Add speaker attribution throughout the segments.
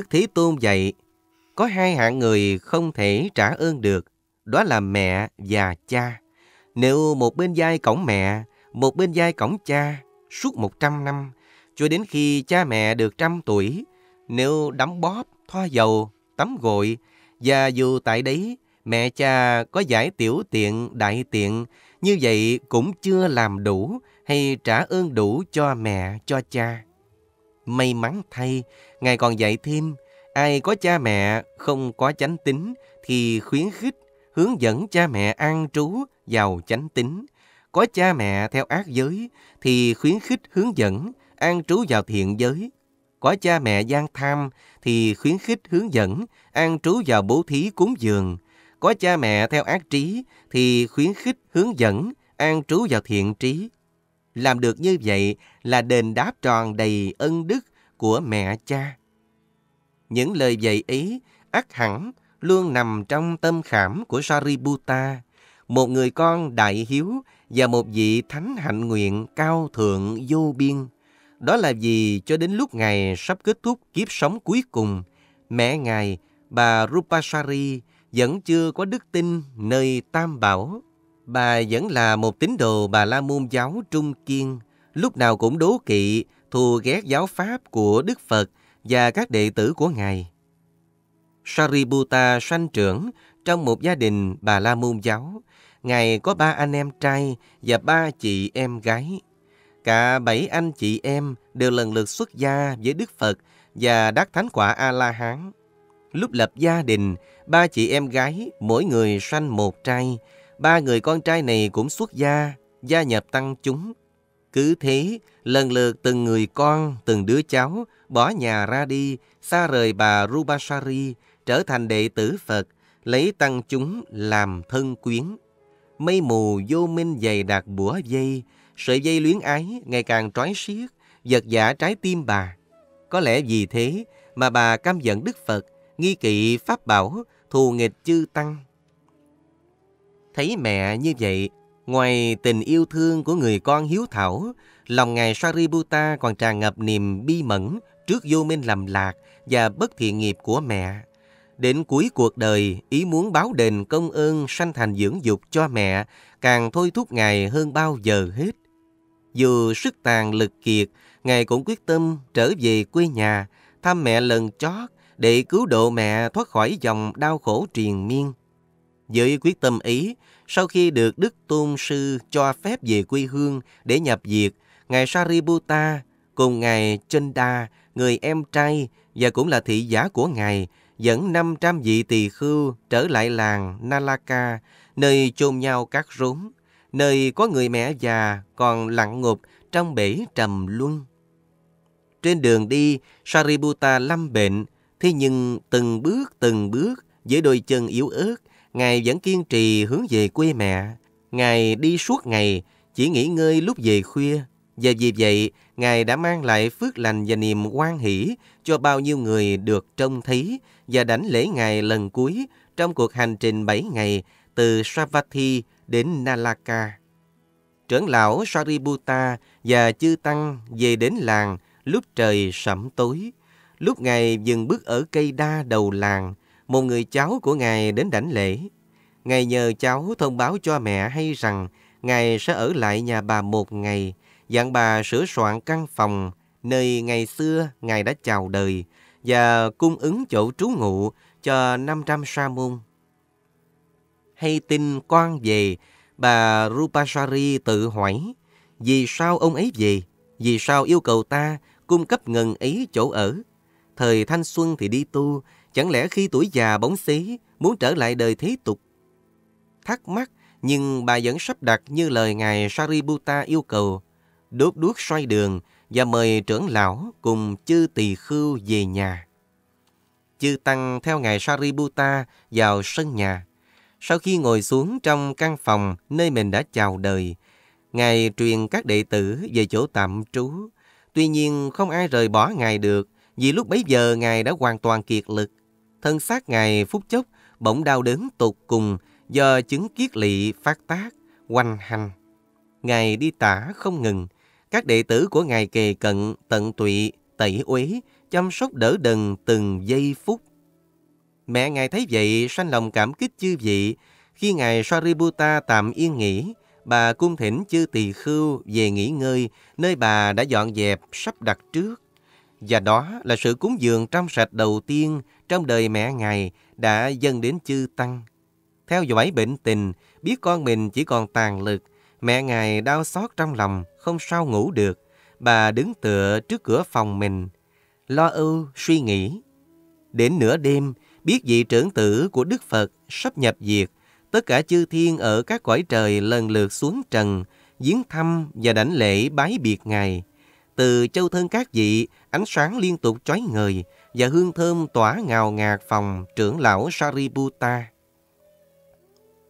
Speaker 1: Đức Thế Tôn dạy, có hai hạng người không thể trả ơn được, đó là mẹ và cha. Nếu một bên vai cổng mẹ, một bên vai cổng cha suốt 100 năm, cho đến khi cha mẹ được trăm tuổi, nếu đấm bóp, thoa dầu, tắm gội, và dù tại đấy mẹ cha có giải tiểu tiện, đại tiện, như vậy cũng chưa làm đủ hay trả ơn đủ cho mẹ, cho cha. May mắn thay, Ngài còn dạy thêm, ai có cha mẹ không có chánh tính thì khuyến khích, hướng dẫn cha mẹ ăn trú vào chánh tính. Có cha mẹ theo ác giới thì khuyến khích hướng dẫn, an trú vào thiện giới. Có cha mẹ gian tham thì khuyến khích hướng dẫn, an trú vào bố thí cúng dường. Có cha mẹ theo ác trí thì khuyến khích hướng dẫn, an trú vào thiện trí. Làm được như vậy là đền đáp tròn đầy ân đức của mẹ cha. Những lời dạy ý ắt hẳn luôn nằm trong tâm khảm của Sariputta, một người con đại hiếu và một vị thánh hạnh nguyện cao thượng vô biên. Đó là vì cho đến lúc Ngài sắp kết thúc kiếp sống cuối cùng, mẹ Ngài, bà Rupasari, vẫn chưa có đức tin nơi Tam Bảo bà vẫn là một tín đồ bà la môn giáo trung kiên, lúc nào cũng đố kỵ, thù ghét giáo pháp của Đức Phật và các đệ tử của Ngài. Sariputta sanh trưởng trong một gia đình bà la môn giáo. Ngài có ba anh em trai và ba chị em gái. Cả bảy anh chị em đều lần lượt xuất gia với Đức Phật và đắc thánh quả A-la-hán. Lúc lập gia đình, ba chị em gái mỗi người sanh một trai, ba người con trai này cũng xuất gia, gia nhập tăng chúng. Cứ thế, lần lượt từng người con, từng đứa cháu, bỏ nhà ra đi, xa rời bà Rubashari trở thành đệ tử Phật, lấy tăng chúng làm thân quyến. Mây mù vô minh dày đặc bủa dây, sợi dây luyến ái ngày càng trói xiết, giật giả trái tim bà. Có lẽ vì thế mà bà căm giận Đức Phật, nghi kỵ Pháp Bảo, thù nghịch chư Tăng. Thấy mẹ như vậy, ngoài tình yêu thương của người con hiếu thảo, lòng ngài Sariputta còn tràn ngập niềm bi mẫn trước vô minh lầm lạc và bất thiện nghiệp của mẹ. Đến cuối cuộc đời, ý muốn báo đền công ơn sanh thành dưỡng dục cho mẹ càng thôi thúc Ngài hơn bao giờ hết. Dù sức tàn lực kiệt, Ngài cũng quyết tâm trở về quê nhà, thăm mẹ lần chót để cứu độ mẹ thoát khỏi dòng đau khổ triền miên. Với quyết tâm ấy, sau khi được Đức Tôn Sư cho phép về quê hương để nhập diệt, Ngài Sariputta cùng Ngài Chenda, người em trai và cũng là thị giả của Ngài, dẫn 500 vị tỳ khưu trở lại làng Nalaka, nơi chôn nhau các rốn, nơi có người mẹ già còn lặng ngục trong bể trầm luân. Trên đường đi, Sariputta lâm bệnh, thế nhưng từng bước từng bước với đôi chân yếu ớt, Ngài vẫn kiên trì hướng về quê mẹ. Ngài đi suốt ngày, chỉ nghỉ ngơi lúc về khuya. Và vì vậy, Ngài đã mang lại phước lành và niềm quan hỷ cho bao nhiêu người được trông thấy và đảnh lễ Ngài lần cuối trong cuộc hành trình 7 ngày từ Savatthi đến Nalaka. Trưởng lão Sariputta và chư tăng về đến làng lúc trời sẫm tối. Lúc Ngài dừng bước ở cây đa đầu làng, một người cháu của Ngài đến đảnh lễ. Ngài nhờ cháu thông báo cho mẹ hay rằng Ngài sẽ ở lại nhà bà một ngày, dặn bà sửa soạn căn phòng, nơi ngày xưa Ngài đã chào đời, và cung ứng chỗ trú ngụ cho 500 sa môn. Hay tin quan về, bà Rupasari tự hỏi, vì sao ông ấy về, vì sao yêu cầu ta cung cấp ngần ấy chỗ ở. Thời thanh xuân thì đi tu, Chẳng lẽ khi tuổi già bóng xí muốn trở lại đời thế tục? Thắc mắc nhưng bà vẫn sắp đặt như lời ngài Sariputta yêu cầu, đốt đuốc xoay đường và mời trưởng lão cùng chư tỳ khưu về nhà. Chư tăng theo ngài Sariputta vào sân nhà. Sau khi ngồi xuống trong căn phòng nơi mình đã chào đời, ngài truyền các đệ tử về chỗ tạm trú. Tuy nhiên không ai rời bỏ ngài được, vì lúc bấy giờ ngài đã hoàn toàn kiệt lực thân xác ngài phút chốc bỗng đau đớn tột cùng do chứng kiết lỵ phát tác, quanh hành. Ngài đi tả không ngừng, các đệ tử của Ngài kề cận, tận tụy, tẩy uế, chăm sóc đỡ đần từng giây phút. Mẹ Ngài thấy vậy, sanh lòng cảm kích chư vị. Khi Ngài Sariputta tạm yên nghỉ, bà cung thỉnh chư tỳ khưu về nghỉ ngơi, nơi bà đã dọn dẹp, sắp đặt trước. Và đó là sự cúng dường trong sạch đầu tiên trong đời mẹ Ngài đã dâng đến chư Tăng. Theo dõi bệnh tình, biết con mình chỉ còn tàn lực, mẹ Ngài đau xót trong lòng, không sao ngủ được. Bà đứng tựa trước cửa phòng mình, lo ưu suy nghĩ. Đến nửa đêm, biết vị trưởng tử của Đức Phật sắp nhập diệt, tất cả chư thiên ở các cõi trời lần lượt xuống trần, viếng thăm và đảnh lễ bái biệt Ngài. Từ châu thân các vị, ánh sáng liên tục chói ngời và hương thơm tỏa ngào ngạt phòng trưởng lão Sariputta.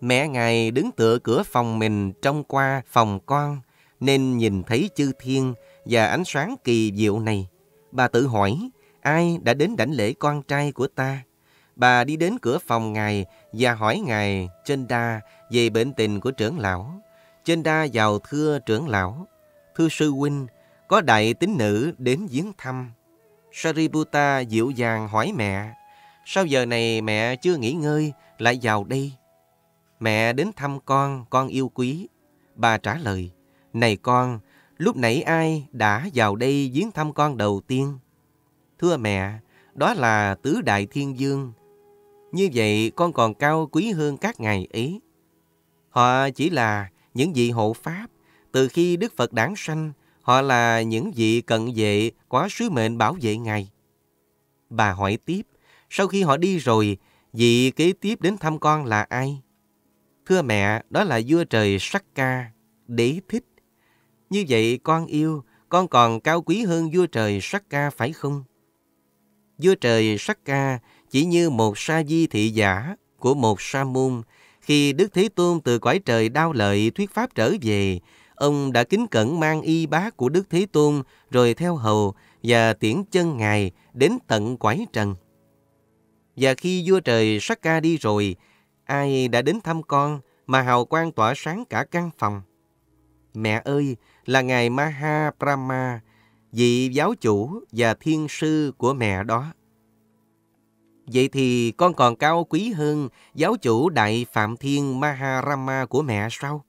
Speaker 1: Mẹ ngài đứng tựa cửa phòng mình trông qua phòng con nên nhìn thấy chư thiên và ánh sáng kỳ diệu này. Bà tự hỏi, ai đã đến đảnh lễ con trai của ta? Bà đi đến cửa phòng ngài và hỏi ngài trên đa về bệnh tình của trưởng lão. Trên đa vào thưa trưởng lão, thưa sư huynh, có đại tín nữ đến viếng thăm. Sariputta dịu dàng hỏi mẹ, sao giờ này mẹ chưa nghỉ ngơi, lại vào đây? Mẹ đến thăm con, con yêu quý. Bà trả lời, này con, lúc nãy ai đã vào đây viếng thăm con đầu tiên? Thưa mẹ, đó là Tứ Đại Thiên Dương. Như vậy con còn cao quý hơn các ngày ấy. Họ chỉ là những vị hộ Pháp từ khi Đức Phật đản sanh Họ là những vị cận vệ quá sứ mệnh bảo vệ ngài. Bà hỏi tiếp, sau khi họ đi rồi, vị kế tiếp đến thăm con là ai? Thưa mẹ, đó là vua trời sắc ca, đế thích. Như vậy con yêu, con còn cao quý hơn vua trời sắc ca phải không? Vua trời sắc ca chỉ như một sa di thị giả của một sa môn. Khi Đức Thế Tôn từ quải trời đau lợi thuyết pháp trở về, ông đã kính cẩn mang y bá của Đức Thế Tôn rồi theo hầu và tiễn chân Ngài đến tận quái trần. Và khi vua trời sắc ca đi rồi, ai đã đến thăm con mà hào quang tỏa sáng cả căn phòng. Mẹ ơi, là Ngài Maha Brahma, vị giáo chủ và thiên sư của mẹ đó. Vậy thì con còn cao quý hơn giáo chủ Đại Phạm Thiên Maharama của mẹ sao?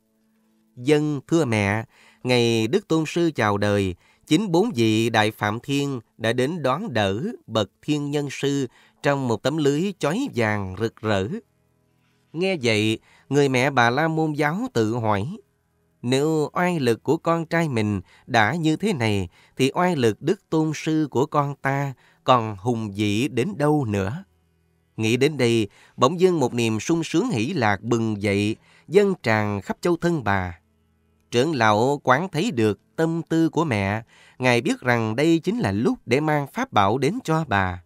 Speaker 1: Dân thưa mẹ, ngày Đức Tôn Sư chào đời, chính bốn vị Đại Phạm Thiên đã đến đón đỡ bậc Thiên Nhân Sư trong một tấm lưới chói vàng rực rỡ. Nghe vậy, người mẹ bà La Môn Giáo tự hỏi, nếu oai lực của con trai mình đã như thế này, thì oai lực Đức Tôn Sư của con ta còn hùng dị đến đâu nữa? Nghĩ đến đây, bỗng dưng một niềm sung sướng hỷ lạc bừng dậy, dân tràn khắp châu thân bà trưởng lão quán thấy được tâm tư của mẹ, ngài biết rằng đây chính là lúc để mang pháp bảo đến cho bà.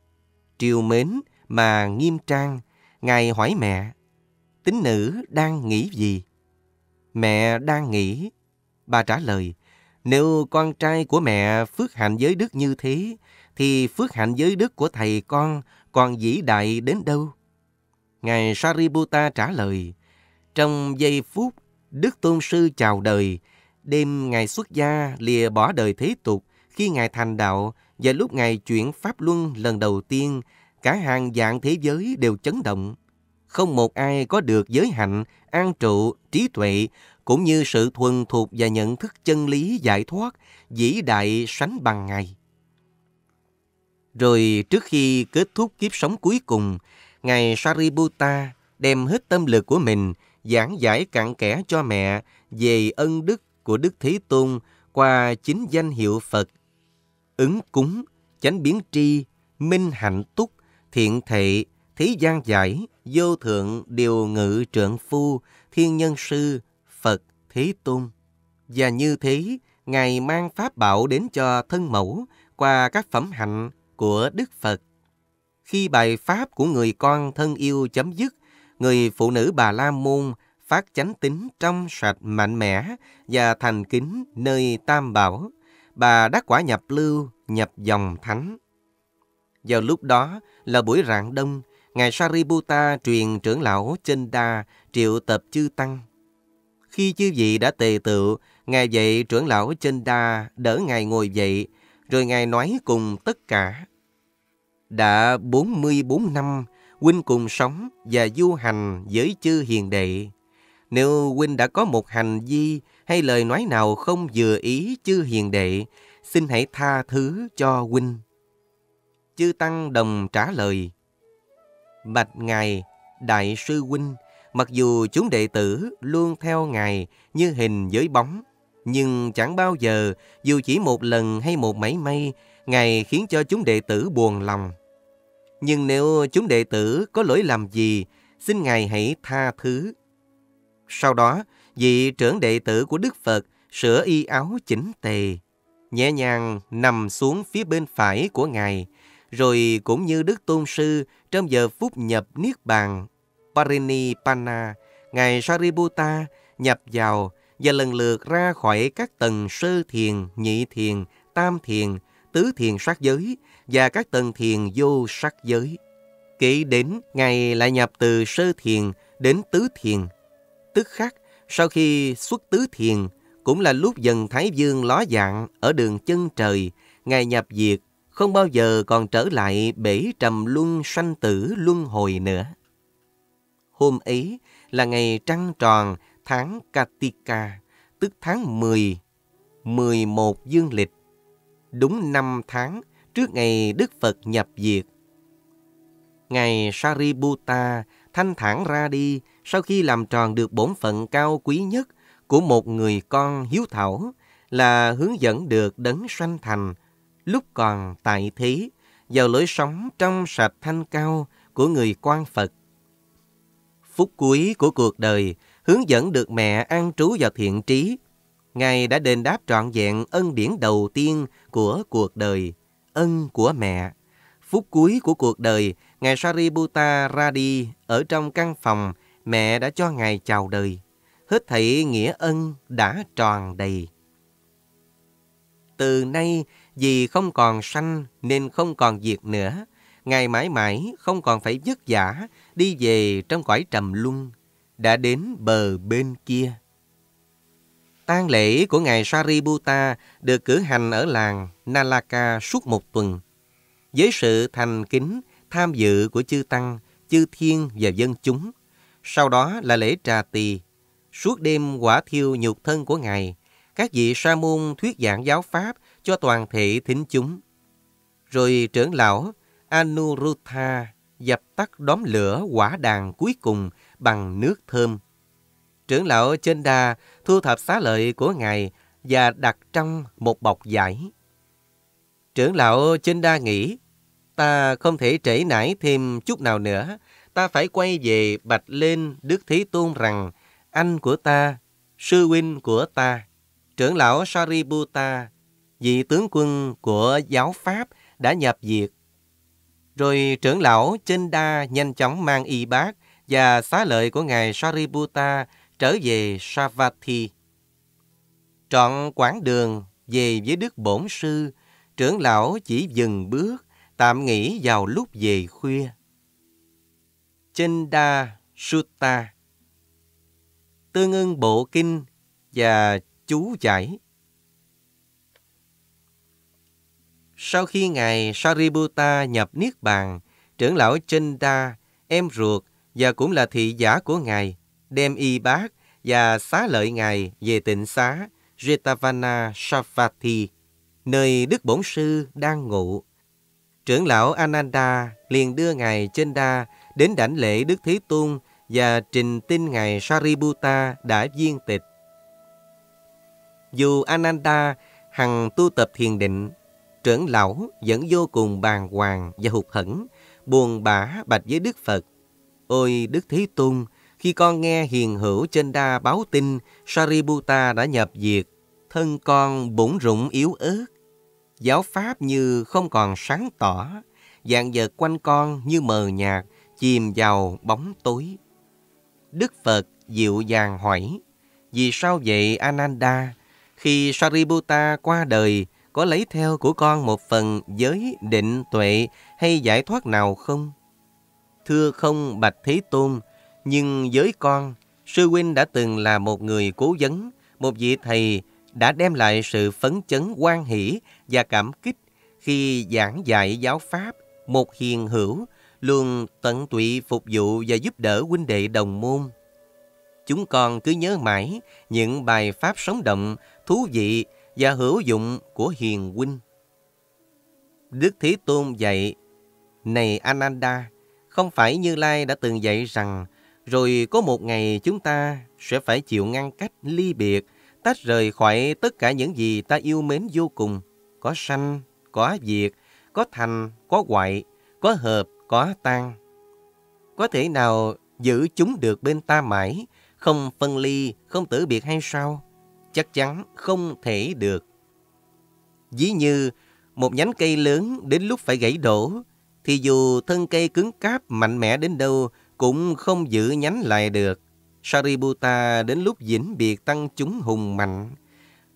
Speaker 1: Triều mến mà nghiêm trang, ngài hỏi mẹ, tín nữ đang nghĩ gì? Mẹ đang nghĩ. Bà trả lời, nếu con trai của mẹ phước hạnh giới đức như thế, thì phước hạnh giới đức của thầy con còn vĩ đại đến đâu? Ngài Sariputta trả lời, trong giây phút Đức Tôn Sư chào đời, đêm Ngài xuất gia lìa bỏ đời thế tục, khi Ngài thành đạo và lúc Ngài chuyển Pháp Luân lần đầu tiên, cả hàng dạng thế giới đều chấn động. Không một ai có được giới hạnh, an trụ, trí tuệ, cũng như sự thuần thuộc và nhận thức chân lý giải thoát, vĩ đại sánh bằng Ngài. Rồi trước khi kết thúc kiếp sống cuối cùng, Ngài Sariputta đem hết tâm lực của mình giảng giải cặn kẽ cho mẹ về ân đức của Đức Thế Tôn qua chính danh hiệu Phật, ứng cúng, chánh biến tri, minh hạnh túc, thiện thị thế gian giải, vô thượng điều ngự trượng phu, thiên nhân sư, Phật, Thế Tôn. Và như thế, Ngài mang pháp bảo đến cho thân mẫu qua các phẩm hạnh của Đức Phật. Khi bài pháp của người con thân yêu chấm dứt người phụ nữ Bà La Môn phát chánh tính trong sạch mạnh mẽ và thành kính nơi Tam Bảo. Bà đã quả nhập lưu, nhập dòng thánh. Vào lúc đó là buổi rạng đông, Ngài Sariputta truyền trưởng lão trên đa triệu tập chư tăng. Khi chư vị đã tề tự Ngài dạy trưởng lão trên đa đỡ Ngài ngồi dậy, rồi Ngài nói cùng tất cả. Đã 44 năm, huynh cùng sống và du hành với chư hiền đệ. Nếu huynh đã có một hành vi hay lời nói nào không vừa ý chư hiền đệ, xin hãy tha thứ cho huynh. Chư Tăng đồng trả lời, Bạch Ngài, Đại sư huynh, mặc dù chúng đệ tử luôn theo Ngài như hình với bóng, nhưng chẳng bao giờ, dù chỉ một lần hay một mảy may, Ngài khiến cho chúng đệ tử buồn lòng. Nhưng nếu chúng đệ tử có lỗi làm gì, xin Ngài hãy tha thứ. Sau đó, vị trưởng đệ tử của Đức Phật sửa y áo chỉnh tề, nhẹ nhàng nằm xuống phía bên phải của Ngài, rồi cũng như Đức Tôn Sư trong giờ phút nhập Niết Bàn, Parini Panna, Ngài Sariputta nhập vào và lần lượt ra khỏi các tầng sơ thiền, nhị thiền, tam thiền, tứ thiền sát giới và các tầng thiền vô sắc giới. Kể đến, Ngài lại nhập từ sơ thiền đến tứ thiền. Tức khắc, sau khi xuất tứ thiền, cũng là lúc dần Thái Dương ló dạng ở đường chân trời, Ngài nhập diệt, không bao giờ còn trở lại bể trầm luân sanh tử luân hồi nữa. Hôm ấy là ngày trăng tròn tháng Katika, tức tháng 10, 11 dương lịch, đúng năm tháng trước ngày Đức Phật nhập diệt. Ngài Sariputta thanh thản ra đi sau khi làm tròn được bổn phận cao quý nhất của một người con hiếu thảo là hướng dẫn được đấng sanh thành lúc còn tại thế vào lối sống trong sạch thanh cao của người quan Phật. Phút cuối của cuộc đời hướng dẫn được mẹ an trú vào thiện trí. Ngài đã đền đáp trọn vẹn ân điển đầu tiên của cuộc đời ân của mẹ. Phút cuối của cuộc đời, Ngài Sariputta ra đi ở trong căn phòng mẹ đã cho Ngài chào đời. Hết thảy nghĩa ân đã tròn đầy. Từ nay, vì không còn sanh nên không còn diệt nữa, Ngài mãi mãi không còn phải vất vả đi về trong cõi trầm luân, đã đến bờ bên kia tang lễ của ngài Sariputta được cử hành ở làng Nalaka suốt một tuần. Với sự thành kính, tham dự của chư tăng, chư thiên và dân chúng. Sau đó là lễ trà tỳ. Suốt đêm quả thiêu nhục thân của ngài, các vị sa môn thuyết giảng giáo pháp cho toàn thể thính chúng. Rồi trưởng lão Anuruddha dập tắt đóm lửa quả đàn cuối cùng bằng nước thơm trưởng lão trên đà thu thập xá lợi của ngài và đặt trong một bọc giải. Trưởng lão trên đa nghĩ, ta không thể trễ nải thêm chút nào nữa, ta phải quay về bạch lên Đức thế Tôn rằng anh của ta, sư huynh của ta, trưởng lão Sariputta, vị tướng quân của giáo Pháp đã nhập diệt. Rồi trưởng lão trên đa nhanh chóng mang y bác và xá lợi của ngài Sariputta trở về Savatthi. Trọn quãng đường về với Đức Bổn Sư, trưởng lão chỉ dừng bước, tạm nghỉ vào lúc về khuya. Chinda Sutta Tương ưng bộ kinh và chú giải Sau khi Ngài Sariputta nhập Niết Bàn, trưởng lão Chinda em ruột và cũng là thị giả của Ngài, đem y bác và xá lợi ngài về tịnh xá Jetavana Savati, nơi Đức Bổn Sư đang ngụ. Trưởng lão Ananda liền đưa ngài Chenda đến đảnh lễ Đức thế Tôn và trình tin ngài Sariputta đã viên tịch. Dù Ananda hằng tu tập thiền định, trưởng lão vẫn vô cùng bàng hoàng và hụt hẫng, buồn bã bạch với Đức Phật. Ôi Đức thế Tôn, khi con nghe hiền hữu trên đa báo tin Sariputta đã nhập diệt, thân con bổn rụng yếu ớt. Giáo pháp như không còn sáng tỏ, dạng vật quanh con như mờ nhạt, chìm vào bóng tối. Đức Phật dịu dàng hỏi, vì sao vậy Ananda? Khi Sariputta qua đời, có lấy theo của con một phần giới định tuệ hay giải thoát nào không? Thưa không Bạch Thế Tôn, nhưng với con, sư huynh đã từng là một người cố vấn, một vị thầy đã đem lại sự phấn chấn quan hỷ và cảm kích khi giảng dạy giáo pháp, một hiền hữu, luôn tận tụy phục vụ và giúp đỡ huynh đệ đồng môn. Chúng con cứ nhớ mãi những bài pháp sống động, thú vị và hữu dụng của hiền huynh. Đức Thế Tôn dạy, Này Ananda, không phải Như Lai đã từng dạy rằng rồi có một ngày chúng ta sẽ phải chịu ngăn cách ly biệt, tách rời khỏi tất cả những gì ta yêu mến vô cùng. Có sanh, có diệt, có thành, có hoại, có hợp, có tan. Có thể nào giữ chúng được bên ta mãi, không phân ly, không tử biệt hay sao? Chắc chắn không thể được. Dĩ như một nhánh cây lớn đến lúc phải gãy đổ, thì dù thân cây cứng cáp mạnh mẽ đến đâu cũng không giữ nhánh lại được. Sariputta đến lúc dĩnh biệt tăng chúng hùng mạnh.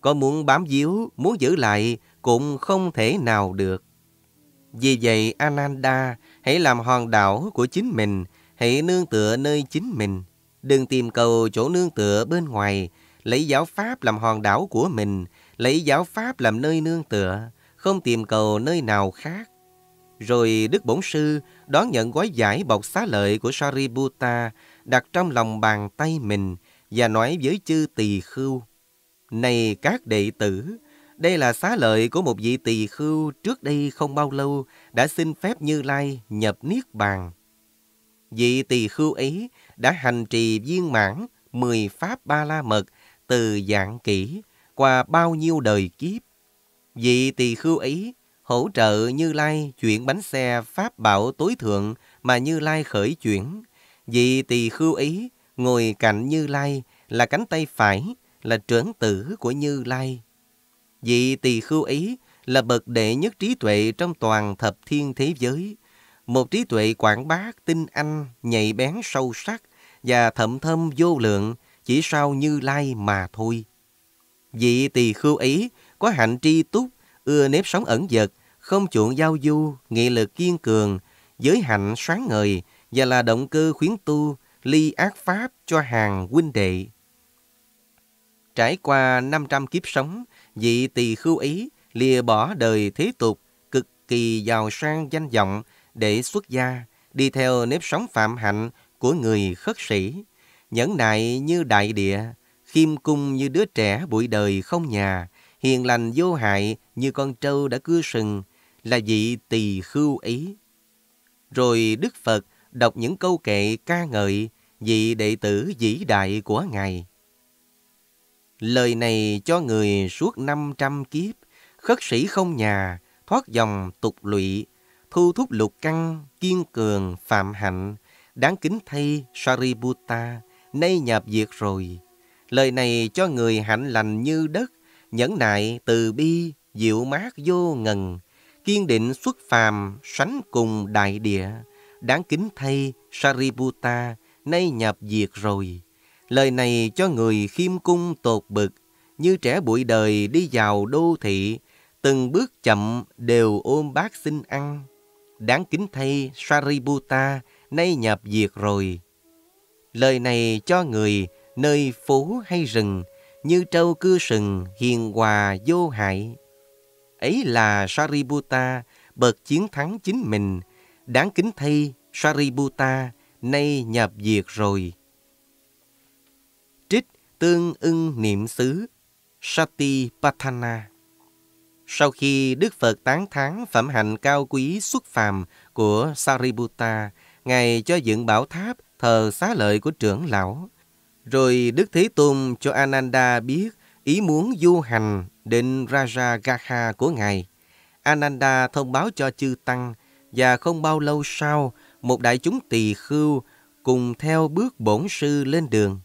Speaker 1: Có muốn bám díu, muốn giữ lại cũng không thể nào được. Vì vậy Ananda hãy làm hoàng đảo của chính mình, hãy nương tựa nơi chính mình. Đừng tìm cầu chỗ nương tựa bên ngoài, lấy giáo pháp làm hòn đảo của mình, lấy giáo pháp làm nơi nương tựa, không tìm cầu nơi nào khác. Rồi Đức Bổn Sư đón nhận gói giải bọc xá lợi của Sariputta đặt trong lòng bàn tay mình và nói với chư tỳ khưu. Này các đệ tử, đây là xá lợi của một vị tỳ khưu trước đây không bao lâu đã xin phép Như Lai nhập Niết Bàn. Vị tỳ khưu ấy đã hành trì viên mãn mười Pháp Ba La Mật từ dạng kỷ qua bao nhiêu đời kiếp. Vị tỳ khưu ấy hỗ trợ Như Lai chuyển bánh xe pháp bảo tối thượng mà Như Lai khởi chuyển. Vì tỳ khưu ý, ngồi cạnh Như Lai là cánh tay phải, là trưởng tử của Như Lai. Vị tỳ khưu ý là bậc đệ nhất trí tuệ trong toàn thập thiên thế giới. Một trí tuệ quảng bác, tinh anh, nhạy bén sâu sắc và thậm thâm vô lượng chỉ sau Như Lai mà thôi. Vị tỳ khưu ý có hạnh tri túc, ưa nếp sống ẩn dật, không chuộng giao du, nghị lực kiên cường, giới hạnh sáng ngời và là động cơ khuyến tu, ly ác pháp cho hàng huynh đệ. Trải qua 500 kiếp sống, vị tỳ khưu ý lìa bỏ đời thế tục, cực kỳ giàu sang danh vọng để xuất gia, đi theo nếp sống phạm hạnh của người khất sĩ, nhẫn nại như đại địa, khiêm cung như đứa trẻ bụi đời không nhà, hiền lành vô hại như con trâu đã cưa sừng, là vị tỳ khưu ý. Rồi Đức Phật đọc những câu kệ ca ngợi vị đệ tử vĩ đại của Ngài. Lời này cho người suốt 500 kiếp, khất sĩ không nhà, thoát dòng tục lụy, thu thúc lục căng, kiên cường, phạm hạnh, đáng kính thay Sariputta, nay nhập diệt rồi. Lời này cho người hạnh lành như đất, nhẫn nại, từ bi, dịu mát vô ngần, kiên định xuất phàm, sánh cùng đại địa. Đáng kính thay, Sariputta, nay nhập diệt rồi. Lời này cho người khiêm cung tột bực, như trẻ bụi đời đi vào đô thị, từng bước chậm đều ôm bát xin ăn. Đáng kính thay, Sariputta, nay nhập diệt rồi. Lời này cho người, nơi phố hay rừng, như trâu cưa sừng, hiền hòa vô hại. Ấy là Sariputta bậc chiến thắng chính mình. Đáng kính thay Sariputta nay nhập diệt rồi. Trích tương ưng niệm xứ Sati Sau khi Đức Phật tán thán phẩm hạnh cao quý xuất phàm của Sariputta, Ngài cho dựng bảo tháp thờ xá lợi của trưởng lão. Rồi Đức Thế Tôn cho Ananda biết ý muốn du hành đến Rajagaha của Ngài. Ananda thông báo cho chư Tăng và không bao lâu sau, một đại chúng tỳ khưu cùng theo bước bổn sư lên đường.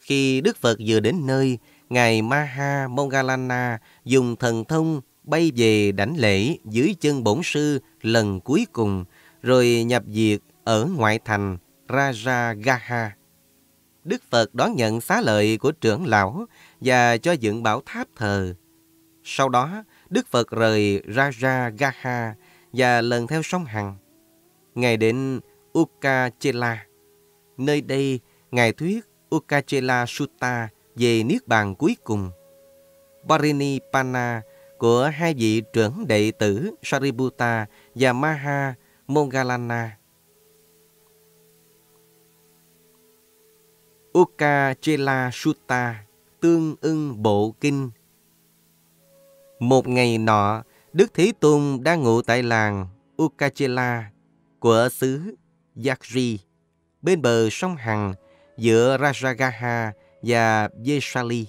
Speaker 1: Khi Đức Phật vừa đến nơi, Ngài Maha Mongalana dùng thần thông bay về đảnh lễ dưới chân bổn sư lần cuối cùng, rồi nhập diệt ở ngoại thành Rajagaha. Đức Phật đón nhận xá lợi của trưởng lão và cho dựng bảo tháp thờ. Sau đó, Đức Phật rời Raja Gaha và lần theo sông Hằng. Ngài đến Ukachela. Nơi đây, Ngài thuyết Ukachela Sutta về Niết Bàn cuối cùng. Barini Panna của hai vị trưởng đệ tử Sariputta và Maha Mongalana Uka Chela Sutta Tương ưng Bộ Kinh Một ngày nọ, Đức Thế Tôn đang ngủ tại làng Ukachela của xứ Yakri bên bờ sông Hằng giữa Rajagaha và Vesali.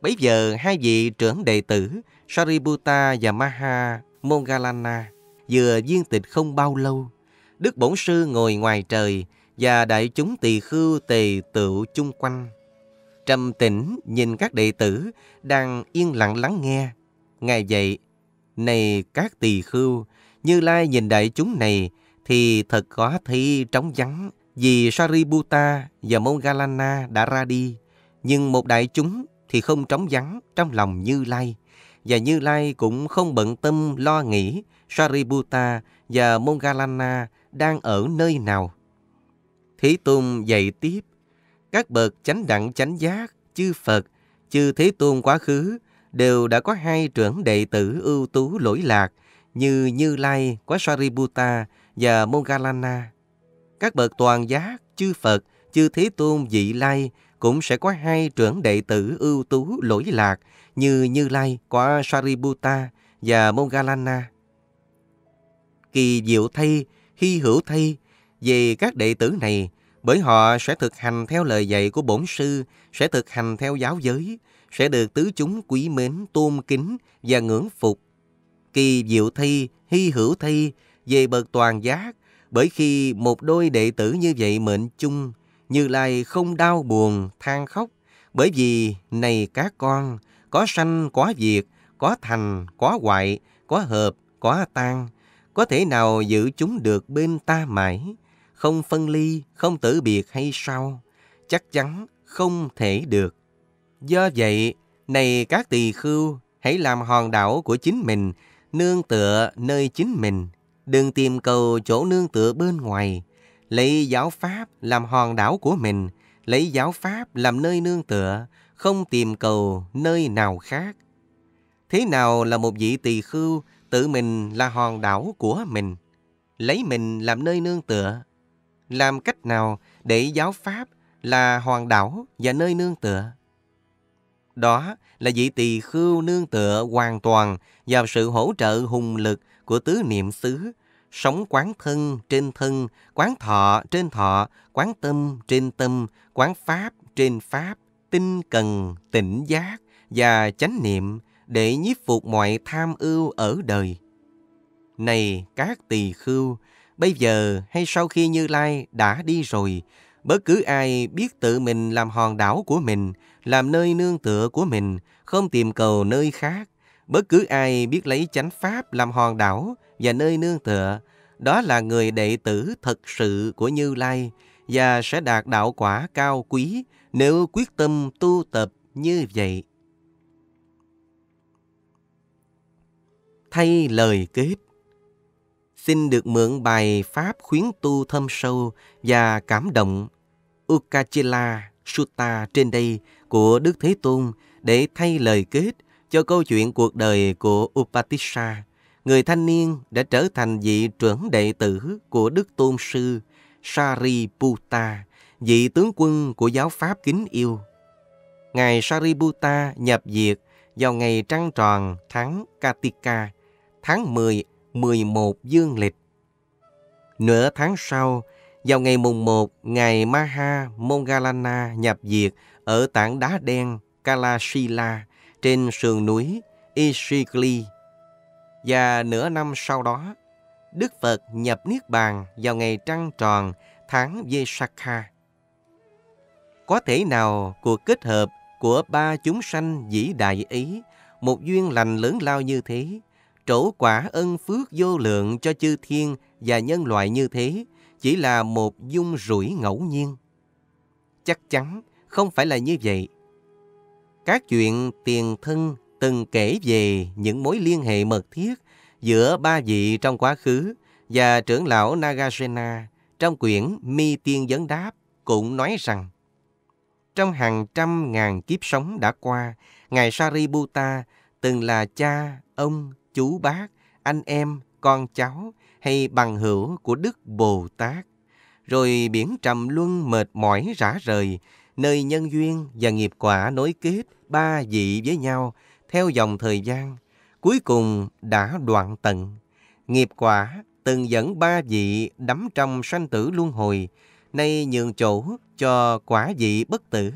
Speaker 1: Bấy giờ hai vị trưởng đệ tử Sariputta và Maha Mongalana vừa viên tịch không bao lâu. Đức Bổn Sư ngồi ngoài trời và đại chúng tỳ khưu tề tựu chung quanh. Trầm tĩnh nhìn các đệ tử đang yên lặng lắng nghe. Ngài dạy, này các tỳ khưu, Như Lai nhìn đại chúng này thì thật khó thi trống vắng vì Sariputta và Mongalana đã ra đi. Nhưng một đại chúng thì không trống vắng trong lòng Như Lai. Và Như Lai cũng không bận tâm lo nghĩ Sariputta và Mongalana đang ở nơi nào. Hỷ Tôn dạy tiếp, các bậc chánh đẳng chánh giác, chư Phật, chư Thế Tôn quá khứ đều đã có hai trưởng đệ tử ưu tú lỗi lạc như Như Lai, Quá Sariputta và Mongalana. Các bậc toàn giác, chư Phật, chư Thế Tôn dị Lai cũng sẽ có hai trưởng đệ tử ưu tú lỗi lạc như Như Lai, Quá Sariputta và Mongalana. Kỳ diệu thay, hy hữu thay, về các đệ tử này bởi họ sẽ thực hành theo lời dạy của bổn sư, sẽ thực hành theo giáo giới, sẽ được tứ chúng quý mến, tôn kính và ngưỡng phục. Kỳ diệu thi, hy hữu thi, về bậc toàn giác, bởi khi một đôi đệ tử như vậy mệnh chung, Như Lai không đau buồn, than khóc, bởi vì, này các con, có sanh, có diệt, có thành, có hoại, có hợp, có tan, có thể nào giữ chúng được bên ta mãi không phân ly, không tử biệt hay sao? Chắc chắn không thể được. Do vậy, này các tỳ khưu, hãy làm hòn đảo của chính mình, nương tựa nơi chính mình. Đừng tìm cầu chỗ nương tựa bên ngoài. Lấy giáo pháp làm hòn đảo của mình, lấy giáo pháp làm nơi nương tựa, không tìm cầu nơi nào khác. Thế nào là một vị tỳ khưu, tự mình là hòn đảo của mình, lấy mình làm nơi nương tựa, làm cách nào để giáo Pháp là hoàn đảo và nơi nương tựa. Đó là vị tỳ khưu nương tựa hoàn toàn vào sự hỗ trợ hùng lực của tứ niệm xứ, sống quán thân trên thân, quán thọ trên thọ, quán tâm trên tâm, quán pháp trên pháp, tinh cần, tỉnh giác và chánh niệm để nhiếp phục mọi tham ưu ở đời. Này các tỳ khưu, Bây giờ hay sau khi Như Lai đã đi rồi, bất cứ ai biết tự mình làm hòn đảo của mình, làm nơi nương tựa của mình, không tìm cầu nơi khác. Bất cứ ai biết lấy chánh pháp làm hòn đảo và nơi nương tựa, đó là người đệ tử thật sự của Như Lai và sẽ đạt đạo quả cao quý nếu quyết tâm tu tập như vậy. Thay lời kết xin được mượn bài Pháp khuyến tu thâm sâu và cảm động Ukachila Sutta trên đây của Đức Thế Tôn để thay lời kết cho câu chuyện cuộc đời của Upatissa Người thanh niên đã trở thành vị trưởng đệ tử của Đức Tôn Sư Sariputta, vị tướng quân của giáo Pháp kính yêu. Ngài Sariputta nhập diệt vào ngày trăng tròn tháng Katika, tháng 10 11 dương lịch. Nửa tháng sau, vào ngày mùng 1, ngày Maha Mongalana nhập diệt ở tảng đá đen Kalashila trên sườn núi Ishikli. Và nửa năm sau đó, Đức Phật nhập Niết Bàn vào ngày trăng tròn tháng Vesakha. Có thể nào cuộc kết hợp của ba chúng sanh vĩ đại ý, một duyên lành lớn lao như thế, trổ quả ân phước vô lượng cho chư thiên và nhân loại như thế chỉ là một dung rủi ngẫu nhiên. Chắc chắn không phải là như vậy. Các chuyện tiền thân từng kể về những mối liên hệ mật thiết giữa ba vị trong quá khứ và trưởng lão Nagasena trong quyển Mi Tiên Vấn Đáp cũng nói rằng trong hàng trăm ngàn kiếp sống đã qua, Ngài Sariputta từng là cha, ông, chú bác, anh em, con cháu hay bằng hữu của Đức Bồ Tát. Rồi biển trầm luân mệt mỏi rã rời, nơi nhân duyên và nghiệp quả nối kết ba vị với nhau theo dòng thời gian, cuối cùng đã đoạn tận. Nghiệp quả từng dẫn ba vị đắm trong sanh tử luân hồi, nay nhường chỗ cho quả vị bất tử.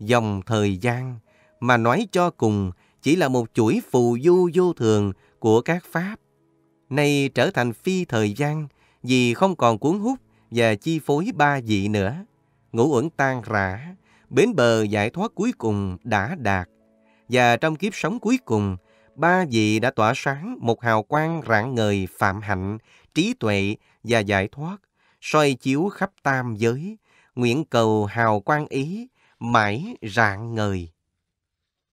Speaker 1: Dòng thời gian mà nói cho cùng chỉ là một chuỗi phù du vô thường của các pháp, nay trở thành phi thời gian vì không còn cuốn hút và chi phối ba vị nữa. Ngũ uẩn tan rã, bến bờ giải thoát cuối cùng đã đạt. Và trong kiếp sống cuối cùng, ba vị đã tỏa sáng một hào quang rạng ngời phạm hạnh, trí tuệ và giải thoát, soi chiếu khắp tam giới, nguyện cầu hào quang ý mãi rạng ngời.